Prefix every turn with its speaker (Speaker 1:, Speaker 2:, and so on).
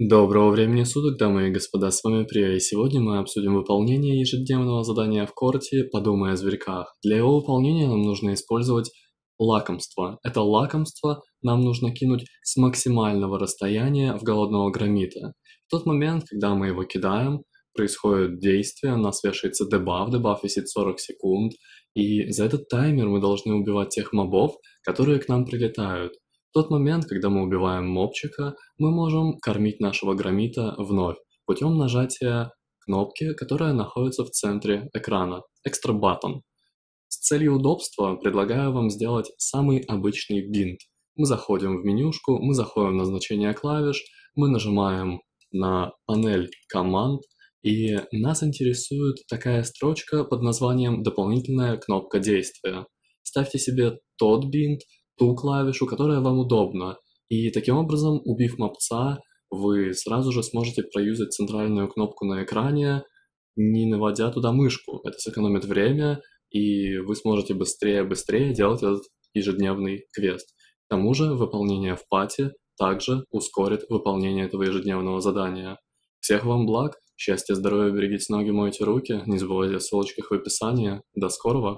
Speaker 1: Доброго времени суток, дамы и господа, с вами Прия, и сегодня мы обсудим выполнение ежедневного задания в корте «Подумай о зверьках». Для его выполнения нам нужно использовать лакомство. Это лакомство нам нужно кинуть с максимального расстояния в голодного громита. В тот момент, когда мы его кидаем, происходит действие, у нас вешается дебаф, дебаф висит 40 секунд, и за этот таймер мы должны убивать тех мобов, которые к нам прилетают тот момент, когда мы убиваем мопчика, мы можем кормить нашего громита вновь путем нажатия кнопки, которая находится в центре экрана, экстра баттон. С целью удобства предлагаю вам сделать самый обычный бинт. Мы заходим в менюшку, мы заходим на значение клавиш, мы нажимаем на панель команд, и нас интересует такая строчка под названием «Дополнительная кнопка действия». Ставьте себе тот бинт, ту клавишу, которая вам удобна. И таким образом, убив мопца, вы сразу же сможете проюзать центральную кнопку на экране, не наводя туда мышку. Это сэкономит время, и вы сможете быстрее-быстрее делать этот ежедневный квест. К тому же выполнение в пате также ускорит выполнение этого ежедневного задания. Всех вам благ, счастья, здоровья, берегите ноги, мойте руки, не забывайте о ссылочках в описании. До скорого!